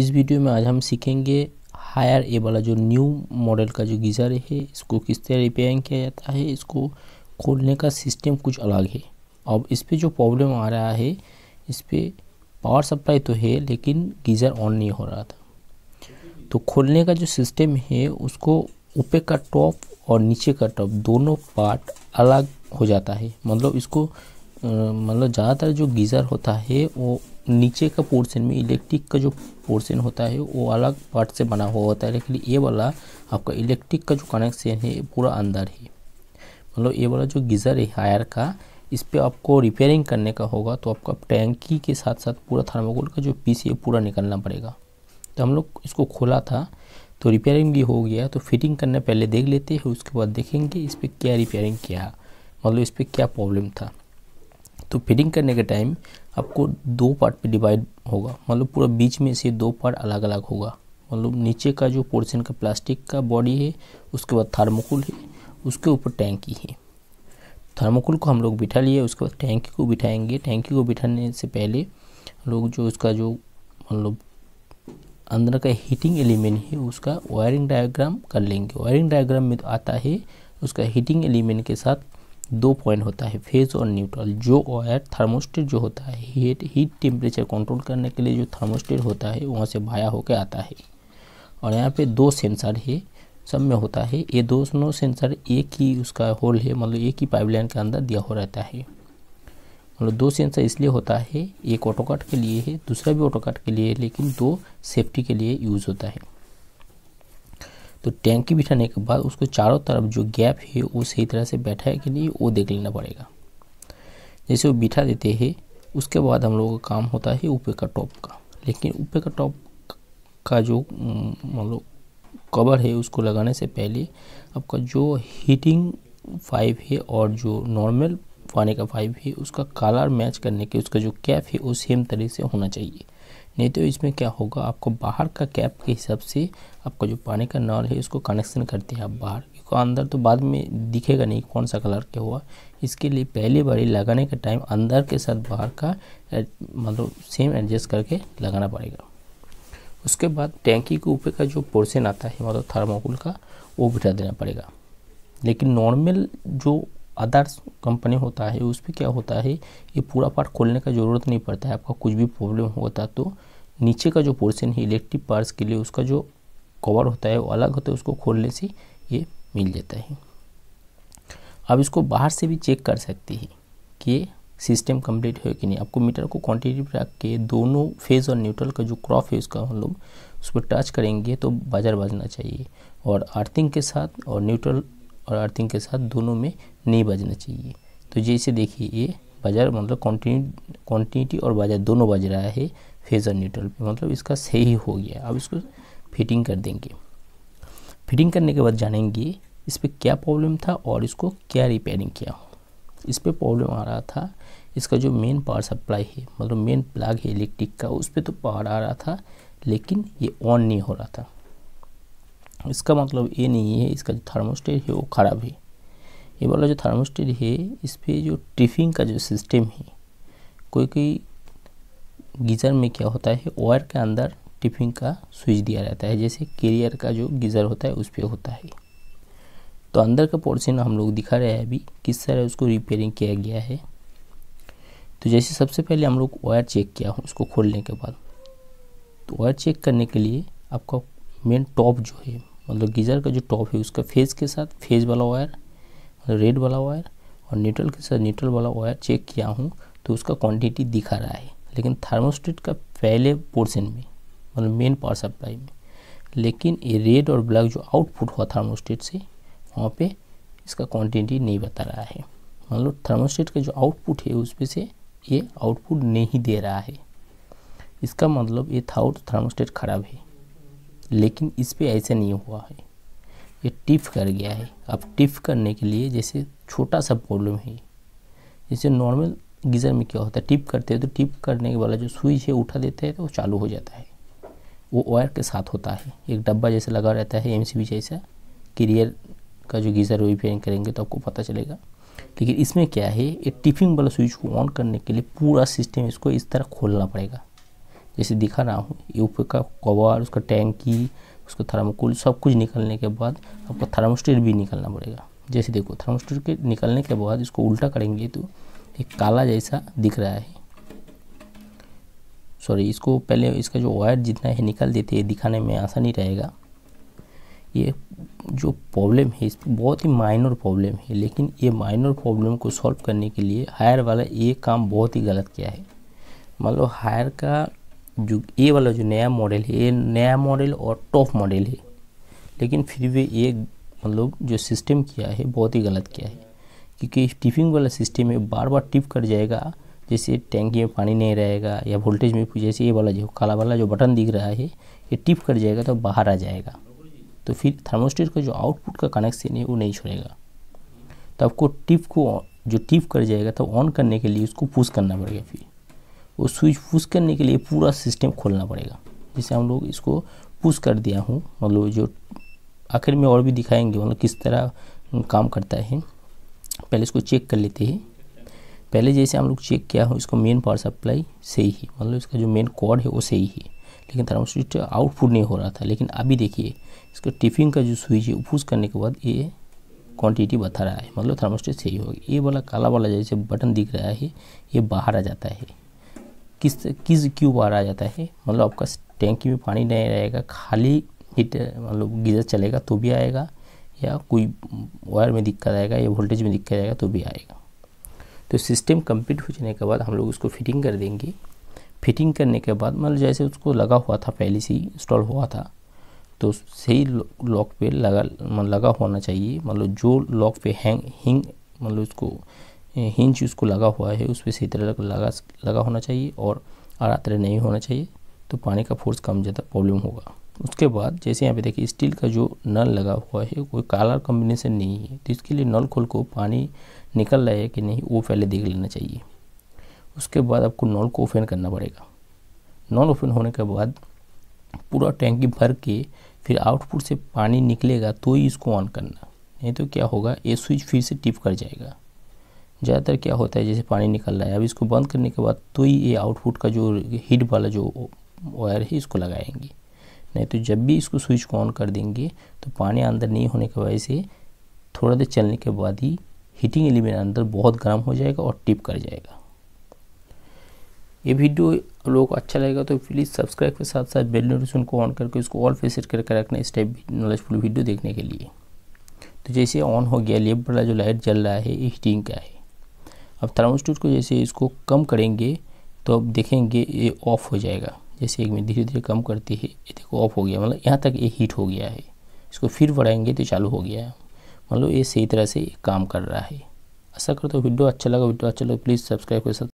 इस वीडियो में आज हम सीखेंगे हायर ए वाला जो न्यू मॉडल का जो गीज़र है इसको किस तरह रिपेयरिंग किया जाता है इसको खोलने का सिस्टम कुछ अलग है अब इस पर जो प्रॉब्लम आ रहा है इस पर पावर सप्लाई तो है लेकिन गीज़र ऑन नहीं हो रहा था तो खोलने का जो सिस्टम है उसको ऊपर का टॉप और नीचे का टॉप दोनों पार्ट अलग हो जाता है मतलब इसको मतलब ज़्यादातर जो गीज़र होता है वो नीचे का पोर्शन में इलेक्ट्रिक का जो पोर्शन होता है वो अलग पार्ट से बना हुआ होता है लेकिन ये वाला आपका इलेक्ट्रिक का जो कनेक्शन है पूरा अंदर है मतलब ये वाला जो गीज़र है हायर का इस पर आपको रिपेयरिंग करने का होगा तो आपका टैंकी के साथ साथ पूरा थर्माकोल का जो पीस है पूरा निकलना पड़ेगा तो हम लोग इसको खोला था तो रिपेयरिंग भी हो गया तो फिटिंग करना पहले देख लेते हैं उसके बाद देखेंगे इस पर क्या रिपेयरिंग किया मतलब इस पर क्या प्रॉब्लम था तो फिटिंग करने के टाइम आपको दो पार्ट पे डिवाइड होगा मतलब पूरा बीच में से दो पार्ट अलग अलग होगा मतलब नीचे का जो पोर्शन का प्लास्टिक का बॉडी है उसके बाद थर्मोकूल है उसके ऊपर टैंकी है थर्मोकूल को हम लोग बिठा लिए उसके बाद टैंकी को बिठाएंगे टैंकी को बिठाने से पहले लोग जो उसका जो मतलब अंदर का हीटिंग एलिमेंट है उसका वायरिंग डायग्राम कर लेंगे वायरिंग डायग्राम में तो आता है उसका हीटिंग एलिमेंट के साथ दो पॉइंट होता है फेज और न्यूट्रल जो वायर थर्मोस्टेट जो होता है हीट हीट टेम्परेचर कंट्रोल करने के लिए जो थर्मोस्टेट होता है वहाँ से भाया होकर आता है और यहाँ पे दो सेंसर है सब में होता है ये दोनों सेंसर एक ही उसका होल है मतलब एक ही पाइपलाइन के अंदर दिया हो रहता है मतलब दो सेंसर इसलिए होता है एक ऑटोकाट के लिए है दूसरा भी ऑटोकाट के लिए है लेकिन दो सेफ्टी के लिए यूज़ होता है तो टैंकी बिठाने के बाद उसको चारों तरफ जो गैप है वो सही तरह से बैठा है कि नहीं वो देख लेना पड़ेगा जैसे वो बिठा देते हैं उसके बाद हम लोगों का काम होता है ऊपर का टॉप का लेकिन ऊपर का टॉप का जो मतलब कवर है उसको लगाने से पहले आपका जो हीटिंग फाइव है और जो नॉर्मल पानी का पाइप है उसका कलर मैच करने के उसका जो कैप है वो सेम तरीके से होना चाहिए नहीं तो इसमें क्या होगा आपको बाहर का कैप के हिसाब से आपका जो पानी का नल है उसको कनेक्शन करते हैं आप बाहर क्योंकि अंदर तो बाद में दिखेगा नहीं कौन सा कलर क्या हुआ इसके लिए पहली बारी लगाने के टाइम अंदर के साथ बाहर का मतलब सेम एडजस्ट करके लगाना पड़ेगा उसके बाद टैंकी के ऊपर का जो पोर्सन आता है मतलब थर्मोकोल का वो बिठा देना पड़ेगा लेकिन नॉर्मल जो आदर्श कंपनी होता है उस पर क्या होता है ये पूरा पार्ट खोलने का ज़रूरत नहीं पड़ता है आपका कुछ भी प्रॉब्लम होता तो नीचे का जो पोर्शन है इलेक्ट्रिक पार्ट्स के लिए उसका जो कवर होता है वो अलग होता है उसको खोलने से ये मिल जाता है आप इसको बाहर से भी चेक कर सकते हैं कि सिस्टम कंप्लीट है कि नहीं आपको मीटर को क्वांटिटी रख के दोनों फेज़ और न्यूट्रल का जो क्रॉप है उसका हम लोग उस पर टच करेंगे तो बाजार बजना चाहिए और अर्थिंग के साथ और न्यूट्रल और अर्थिंग के साथ दोनों में नहीं बजना चाहिए तो जैसे देखिए ये बाजार मतलब कॉन्टिन्यू कॉन्टीन्यूटी और बाजार दोनों बज रहा है फेजर न्यूट्रल पे मतलब इसका सही हो गया अब इसको फिटिंग कर देंगे फिटिंग करने के बाद जानेंगे इस पर क्या प्रॉब्लम था और इसको क्या रिपेयरिंग किया इस पर प्रॉब्लम आ रहा था इसका जो मेन पावर सप्लाई है मतलब मेन प्लग है इलेक्ट्रिक का उस पर तो पावर आ रहा था लेकिन ये ऑन नहीं हो रहा था इसका मतलब ये नहीं है इसका जो थर्मोस्टेट है वो ख़राब है ये वाला जो थर्मोस्टेट है इस पर जो ट्रिफिंग का जो सिस्टम है कोई कोई गीज़र में क्या होता है वायर के अंदर टिफिंग का स्विच दिया रहता है जैसे कैरियर का जो गीज़र होता है उस पर होता है तो अंदर का पोर्शन हम लोग दिखा रहे हैं अभी किस तरह उसको रिपेयरिंग किया गया है तो जैसे सबसे पहले हम लोग वायर चेक किया हूँ उसको खोलने के बाद तो वायर चेक करने के लिए आपका मेन टॉप जो है मतलब गीज़र का जो टॉप है उसका फेज के साथ फेज वाला वायर मतलब रेड वाला वायर और न्यूट्रल के साथ न्यूट्रल वाला वायर चेक किया हूँ तो उसका क्वांटिटी दिखा रहा है लेकिन थर्मोस्टेट का पहले पोर्शन में मतलब मेन पावर सप्लाई में लेकिन ये रेड और ब्लैक जो आउटपुट हुआ थर्मोस्टेट से वहाँ पे इसका क्वांटिटी नहीं बता रहा है मतलब थर्मोस्टेट का जो आउटपुट है उसमें से ये आउटपुट नहीं दे रहा है इसका मतलब ये थाउट थर्मोस्टेट खराब है लेकिन इस पर ऐसा नहीं हुआ है ये टिफ कर गया है अब टिफ करने के लिए जैसे छोटा सा प्रॉब्लम है जैसे नॉर्मल गीज़र में क्या होता है टिप करते हैं तो टिप करने वाला जो स्विच है उठा देते हैं तो वो चालू हो जाता है वो वायर के साथ होता है एक डब्बा जैसा लगा रहता है एम जैसा क्रियर का जो गीज़र रिपेयरिंग करेंगे तो आपको पता चलेगा लेकिन इसमें क्या है ये टिफिंग वाला स्विच को ऑन करने के लिए पूरा सिस्टम इसको इस तरह खोलना पड़ेगा जैसे दिखा रहा हूँ ये ऊपर का कवर उसका टैंकी उसका थर्मोकोल सब कुछ निकलने के बाद आपको थर्मोस्टेट भी निकलना पड़ेगा जैसे देखो थर्मोस्टेट के निकलने के बाद इसको उल्टा करेंगे तो एक काला जैसा दिख रहा है सॉरी इसको पहले इसका जो वायर जितना है निकल देते हैं दिखाने में आसानी रहेगा ये जो प्रॉब्लम है इस बहुत ही माइनर प्रॉब्लम है लेकिन ये माइनर प्रॉब्लम को सॉल्व करने के लिए हायर वाला ये काम बहुत ही गलत किया है मान लो हायर का जो ये वाला जो नया मॉडल है ये नया मॉडल और टॉप मॉडल है लेकिन फिर भी ये मतलब जो सिस्टम किया है बहुत ही गलत किया है क्योंकि टिफिंग वाला सिस्टम है बार बार टिप कर जाएगा जैसे टैंकी में पानी नहीं रहेगा या वोल्टेज में जैसे ये वाला जो काला वाला जो बटन दिख रहा है ये टिप कर जाएगा तो बाहर आ जाएगा तो फिर थर्मोस्टेट का जो आउटपुट का कनेक्शन है वो नहीं छोड़ेगा तो आपको टिप को जो टिप कर जाएगा तो ऑन करने के लिए उसको पुश करना पड़ेगा फिर वो स्विच पुश करने के लिए पूरा सिस्टम खोलना पड़ेगा जैसे हम लोग इसको पुश कर दिया हूँ मतलब जो आखिर में और भी दिखाएंगे मतलब किस तरह काम करता है पहले इसको चेक कर लेते हैं पहले जैसे हम लोग चेक किया हूँ इसको मेन पावर सप्लाई सही है मतलब इसका जो मेन कॉर्ड है वो सही है लेकिन स्विच आउटपुट नहीं हो रहा था लेकिन अभी देखिए इसका टिफ़िन का जो स्विच है पुश करने के बाद ये क्वांटिटी बता रहा है मतलब थर्मोस्टेट सही होगी ये वाला काला वाला जैसे बटन दिख रहा है ये बाहर आ जाता है किस किस क्यूब बार आ जाता है मतलब आपका टैंकी में पानी नहीं रहेगा खाली हीटर मतलब गीजर चलेगा तो भी आएगा या कोई वायर में दिक्कत आएगा या वोल्टेज में दिक्कत आएगा तो भी आएगा तो सिस्टम कंप्लीट हो जाने के बाद हम लोग उसको फिटिंग कर देंगे फिटिंग करने के बाद मतलब जैसे उसको लगा हुआ था पहले से ही इंस्टॉल हुआ था तो सही लॉक पे लगा मतलब लगा होना चाहिए मतलब जो लॉक पे हैंग हिंग मतलब उसको हिंच उसको लगा हुआ है उस पर सही तरह लगा लगा होना चाहिए और आरा तरह नहीं होना चाहिए तो पानी का फोर्स कम ज़्यादा प्रॉब्लम होगा उसके बाद जैसे यहाँ पे देखिए स्टील का जो नल लगा हुआ है कोई कालर कॉम्बिनेशन नहीं है तो इसके लिए नल खोल को पानी निकल रहा है कि नहीं वो पहले देख लेना चाहिए उसके बाद आपको नल को ओपन करना पड़ेगा नल ओपन होने के बाद पूरा टैंकी भर के फिर आउटपुट से पानी निकलेगा तो ही इसको ऑन करना नहीं तो क्या होगा ये स्विच फिर से टिप कर जाएगा ज़्यादातर क्या होता है जैसे पानी निकल रहा है अब इसको बंद करने के बाद तो ही ये आउटपुट का जो हीट वाला जो वायर है इसको लगाएंगे नहीं तो जब भी इसको स्विच को ऑन कर देंगे तो पानी अंदर नहीं होने की वजह से थोड़ा देर चलने के बाद ही हीटिंग एलिमेंट अंदर बहुत गर्म हो जाएगा और टिप कर जाएगा ये वीडियो आप लोगों को अच्छा लगेगा तो प्लीज़ सब्सक्राइब के साथ साथ बेल नोटिफिकेशन को ऑन करके उसको ऑल फेसेट करके रखना इस टाइप नॉलेजफुल वीडियो देखने के लिए तो जैसे ऑन हो गया लेफ्ट वाला जो लाइट जल रहा है ये हीटिंग का है अब थर्मोस्टेट को जैसे इसको कम करेंगे तो अब देखेंगे ये ऑफ हो जाएगा जैसे एक मिनट धीरे धीरे कम करती है ये देखो ऑफ हो गया मतलब यहाँ तक ये हीट हो गया है इसको फिर बढ़ाएंगे तो चालू हो गया है मतलब ये सही तरह से काम कर रहा है ऐसा करो तो वीडियो अच्छा लगा वीडियो अच्छा लगा प्लीज़ सब्सक्राइब कर सकते